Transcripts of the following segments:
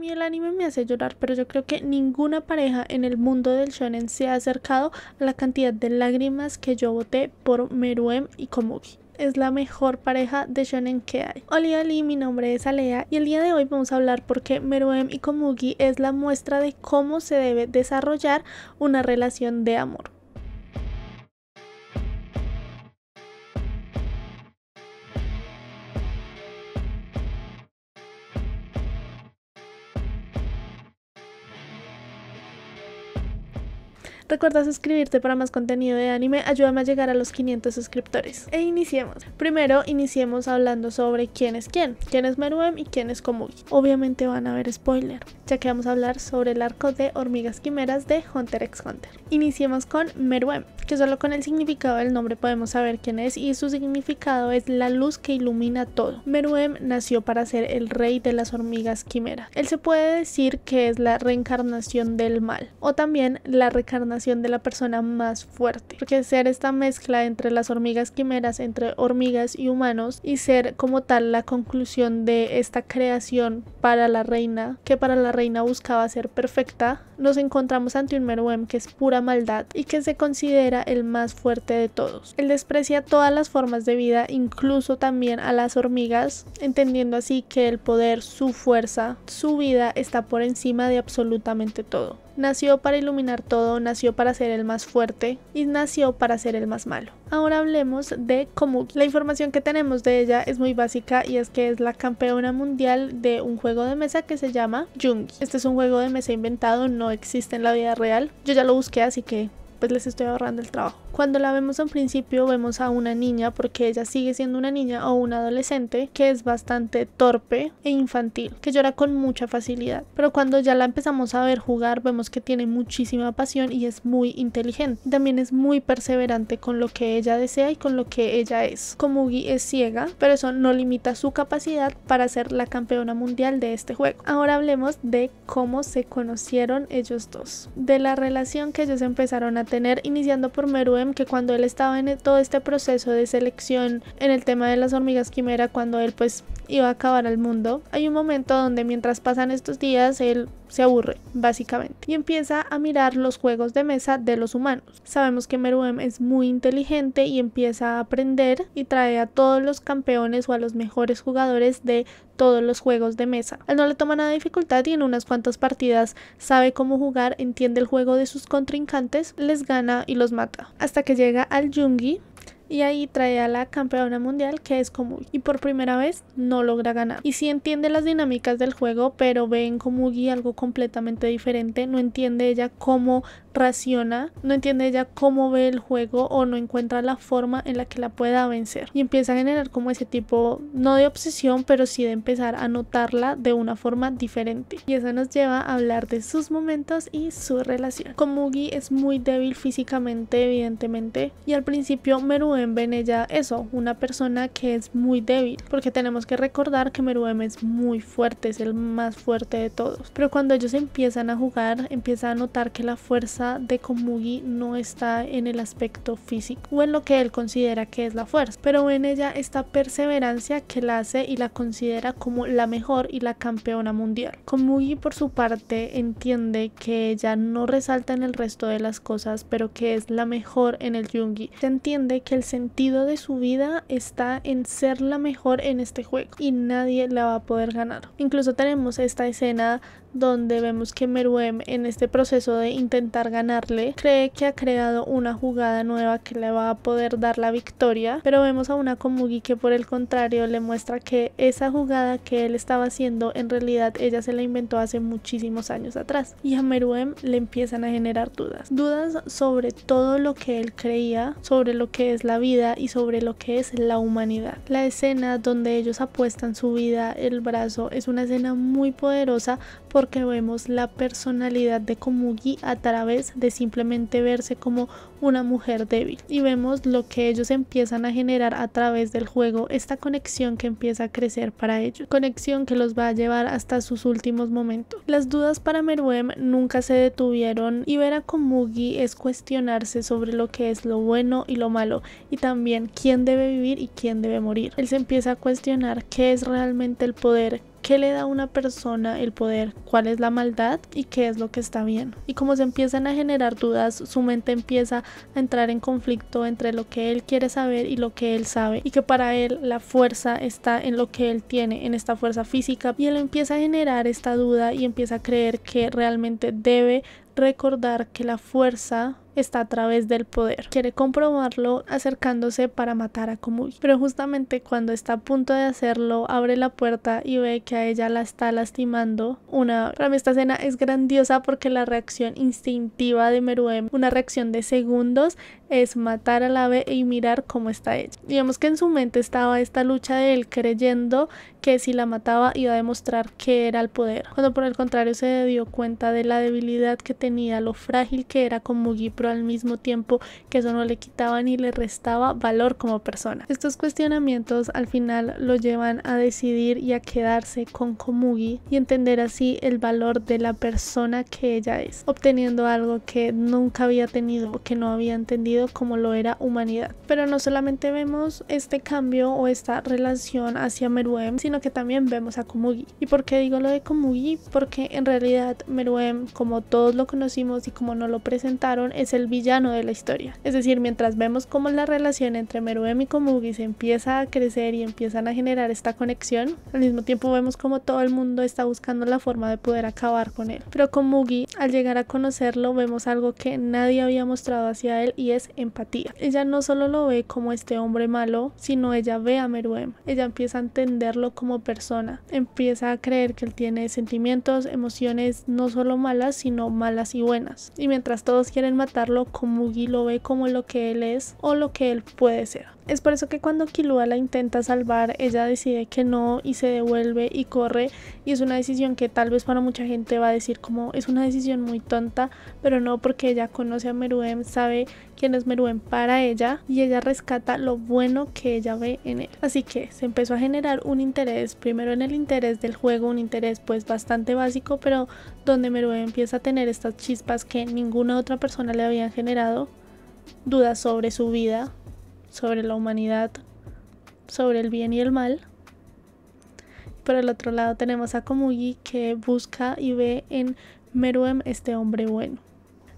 mí el anime me hace llorar, pero yo creo que ninguna pareja en el mundo del shonen se ha acercado a la cantidad de lágrimas que yo boté por Meruem y Komugi es la mejor pareja de shonen que hay. Hola, Ali, mi nombre es Alea y el día de hoy vamos a hablar por qué Meruem y Komugi es la muestra de cómo se debe desarrollar una relación de amor. Recuerda suscribirte para más contenido de anime, ayúdame a llegar a los 500 suscriptores. E iniciemos. Primero, iniciemos hablando sobre quién es quién, quién es Meruem y quién es Komugi. Obviamente van a haber spoiler, ya que vamos a hablar sobre el arco de hormigas quimeras de Hunter x Hunter. Iniciemos con Meruem que solo con el significado del nombre podemos saber quién es y su significado es la luz que ilumina todo. Meruem nació para ser el rey de las hormigas quimera. Él se puede decir que es la reencarnación del mal o también la reencarnación de la persona más fuerte, porque ser esta mezcla entre las hormigas quimeras, entre hormigas y humanos y ser como tal la conclusión de esta creación para la reina, que para la reina buscaba ser perfecta, nos encontramos ante un Meruem que es pura maldad y que se considera el más fuerte de todos. Él desprecia todas las formas de vida, incluso también a las hormigas, entendiendo así que el poder, su fuerza, su vida está por encima de absolutamente todo. Nació para iluminar todo, nació para ser el más fuerte y nació para ser el más malo. Ahora hablemos de Komu. La información que tenemos de ella es muy básica y es que es la campeona mundial de un juego de mesa que se llama Jungi. Este es un juego de mesa inventado, no existe en la vida real. Yo ya lo busqué, así que pues les estoy ahorrando el trabajo. Cuando la vemos en principio vemos a una niña porque ella sigue siendo una niña o una adolescente que es bastante torpe e infantil, que llora con mucha facilidad. Pero cuando ya la empezamos a ver jugar vemos que tiene muchísima pasión y es muy inteligente. También es muy perseverante con lo que ella desea y con lo que ella es. Komugi es ciega, pero eso no limita su capacidad para ser la campeona mundial de este juego. Ahora hablemos de cómo se conocieron ellos dos, de la relación que ellos empezaron a tener iniciando por Meru que cuando él estaba en e, todo este proceso de selección en el tema de las hormigas quimera, cuando él pues iba a acabar al mundo, hay un momento donde mientras pasan estos días, él se aburre, básicamente, y empieza a mirar los juegos de mesa de los humanos. Sabemos que Meruem es muy inteligente y empieza a aprender y trae a todos los campeones o a los mejores jugadores de todos los juegos de mesa. Él no le toma nada de dificultad y en unas cuantas partidas sabe cómo jugar, entiende el juego de sus contrincantes, les gana y los mata. Hasta que llega al Jungi y ahí trae a la campeona mundial que es Komugi y por primera vez no logra ganar. Y si entiende las dinámicas del juego, pero ve en Komugi algo completamente diferente, no entiende ella cómo raciona, no entiende ella cómo ve el juego o no encuentra la forma en la que la pueda vencer. Y empieza a generar como ese tipo, no de obsesión, pero sí de empezar a notarla de una forma diferente. Y eso nos lleva a hablar de sus momentos y su relación. Mugi es muy débil físicamente, evidentemente, y al principio Meruem ve en ella eso, una persona que es muy débil, porque tenemos que recordar que Meruem es muy fuerte, es el más fuerte de todos. Pero cuando ellos empiezan a jugar, empieza a notar que la fuerza de Komugi no está en el aspecto físico o en lo que él considera que es la fuerza, pero en ella está perseverancia que la hace y la considera como la mejor y la campeona mundial. Komugi por su parte entiende que ella no resalta en el resto de las cosas, pero que es la mejor en el Yungi. Se entiende que el sentido de su vida está en ser la mejor en este juego y nadie la va a poder ganar. Incluso tenemos esta escena donde vemos que Meruem en este proceso de intentar ganarle cree que ha creado una jugada nueva que le va a poder dar la victoria, pero vemos a una Komugi que por el contrario le muestra que esa jugada que él estaba haciendo en realidad ella se la inventó hace muchísimos años atrás y a Meruem le empiezan a generar dudas, dudas sobre todo lo que él creía, sobre lo que es la vida y sobre lo que es la humanidad. La escena donde ellos apuestan su vida, el brazo, es una escena muy poderosa porque vemos la personalidad de Komugi a través de simplemente verse como una mujer débil y vemos lo que ellos empiezan a generar a través del juego, esta conexión que empieza a crecer para ellos, conexión que los va a llevar hasta sus últimos momentos. Las dudas para Meruem nunca se detuvieron y ver a Komugi es cuestionarse sobre lo que es lo bueno y lo malo y también quién debe vivir y quién debe morir. Él se empieza a cuestionar qué es realmente el poder, qué le da a una persona el poder, cuál es la maldad y qué es lo que está bien. Y como se empiezan a generar dudas, su mente empieza a entrar en conflicto entre lo que él quiere saber y lo que él sabe. Y que para él la fuerza está en lo que él tiene, en esta fuerza física. Y él empieza a generar esta duda y empieza a creer que realmente debe recordar que la fuerza está a través del poder. Quiere comprobarlo acercándose para matar a Komugi Pero justamente cuando está a punto de hacerlo, abre la puerta y ve que a ella la está lastimando. Una, para mí esta escena es grandiosa porque la reacción instintiva de Meruem, una reacción de segundos, es matar al ave y mirar cómo está ella. Digamos que en su mente estaba esta lucha de él creyendo que si la mataba iba a demostrar que era el poder, cuando por el contrario se dio cuenta de la debilidad que tenía, lo frágil que era Komugi, al mismo tiempo que eso no le quitaba ni le restaba valor como persona. Estos cuestionamientos al final lo llevan a decidir y a quedarse con Komugi y entender así el valor de la persona que ella es, obteniendo algo que nunca había tenido, que no había entendido como lo era humanidad. Pero no solamente vemos este cambio o esta relación hacia Meruem, sino que también vemos a Komugi. ¿Y por qué digo lo de Komugi? Porque en realidad Meruem, como todos lo conocimos y como nos lo presentaron, es el villano de la historia. Es decir, mientras vemos cómo la relación entre Meruem y Komugi se empieza a crecer y empiezan a generar esta conexión, al mismo tiempo vemos cómo todo el mundo está buscando la forma de poder acabar con él. Pero Komugi, al llegar a conocerlo, vemos algo que nadie había mostrado hacia él y es empatía. Ella no solo lo ve como este hombre malo, sino ella ve a Meruem. Ella empieza a entenderlo como persona, empieza a creer que él tiene sentimientos, emociones no solo malas, sino malas y buenas. Y mientras todos quieren matar como lo ve, como lo que él es o lo que él puede ser. Es por eso que cuando Kilua la intenta salvar, ella decide que no y se devuelve y corre. Y es una decisión que tal vez para mucha gente va a decir como es una decisión muy tonta, pero no porque ella conoce a Meruem, sabe quién es Meruem para ella y ella rescata lo bueno que ella ve en él. Así que se empezó a generar un interés, primero en el interés del juego, un interés pues bastante básico, pero donde Meruem empieza a tener estas chispas que ninguna otra persona le habían generado, dudas sobre su vida, sobre la humanidad, sobre el bien y el mal. Por el otro lado tenemos a Komugi que busca y ve en Meruem este hombre bueno.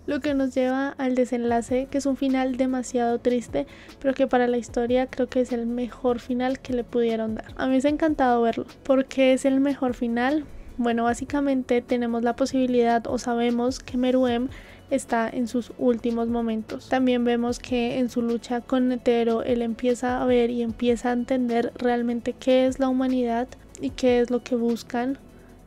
Lo que nos lleva al desenlace, que es un final demasiado triste, pero que para la historia creo que es el mejor final que le pudieron dar. A mí me ha encantado verlo, porque es el mejor final, bueno, básicamente tenemos la posibilidad o sabemos que Meruem está en sus últimos momentos. También vemos que en su lucha con Netero él empieza a ver y empieza a entender realmente qué es la humanidad y qué es lo que buscan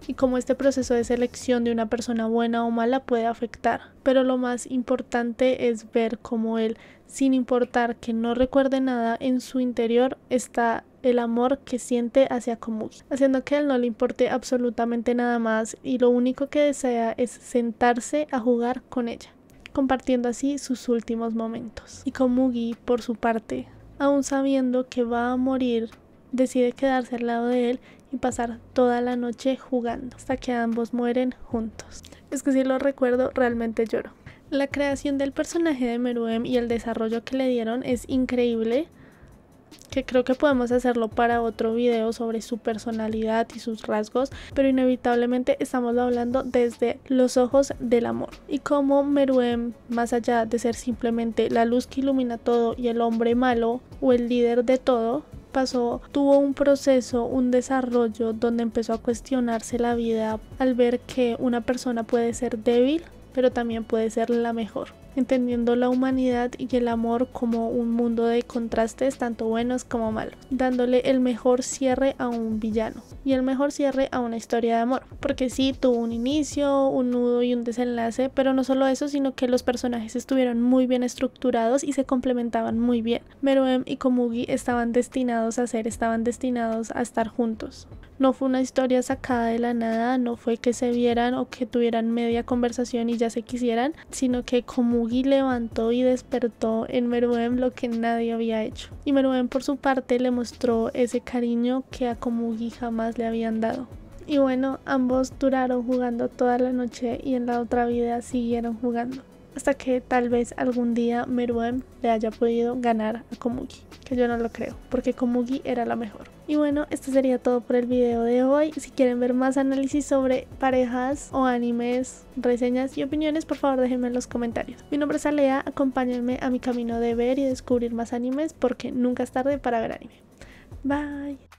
y cómo este proceso de selección de una persona buena o mala puede afectar. Pero lo más importante es ver cómo él, sin importar que no recuerde nada, en su interior está el amor que siente hacia Komugi, haciendo que él no le importe absolutamente nada más y lo único que desea es sentarse a jugar con ella, compartiendo así sus últimos momentos. Y Komugi, por su parte, aún sabiendo que va a morir decide quedarse al lado de él y pasar toda la noche jugando, hasta que ambos mueren juntos. Es que si lo recuerdo, realmente lloro. La creación del personaje de Meruem y el desarrollo que le dieron es increíble, que creo que podemos hacerlo para otro video sobre su personalidad y sus rasgos, pero inevitablemente estamos hablando desde los ojos del amor. Y como Meruem, más allá de ser simplemente la luz que ilumina todo y el hombre malo o el líder de todo, tuvo un proceso, un desarrollo donde empezó a cuestionarse la vida al ver que una persona puede ser débil, pero también puede ser la mejor entendiendo la humanidad y el amor como un mundo de contrastes tanto buenos como malos, dándole el mejor cierre a un villano y el mejor cierre a una historia de amor, porque sí tuvo un inicio, un nudo y un desenlace, pero no solo eso, sino que los personajes estuvieron muy bien estructurados y se complementaban muy bien. Meruem y Komugi estaban destinados a ser, estaban destinados a estar juntos. No fue una historia sacada de la nada, no fue que se vieran o que tuvieran media conversación y ya se quisieran, sino que Komugi levantó y despertó en Meruem lo que nadie había hecho. Y Meruem por su parte le mostró ese cariño que a Komugi jamás le habían dado. Y bueno, ambos duraron jugando toda la noche y en la otra vida siguieron jugando. Hasta que tal vez algún día Meruem le haya podido ganar a Komugi. Que yo no lo creo, porque Komugi era la mejor. Y bueno, esto sería todo por el video de hoy. Si quieren ver más análisis sobre parejas o animes, reseñas y opiniones, por favor déjenme en los comentarios. Mi nombre es Alea, acompáñenme a mi camino de ver y descubrir más animes porque nunca es tarde para ver anime. Bye.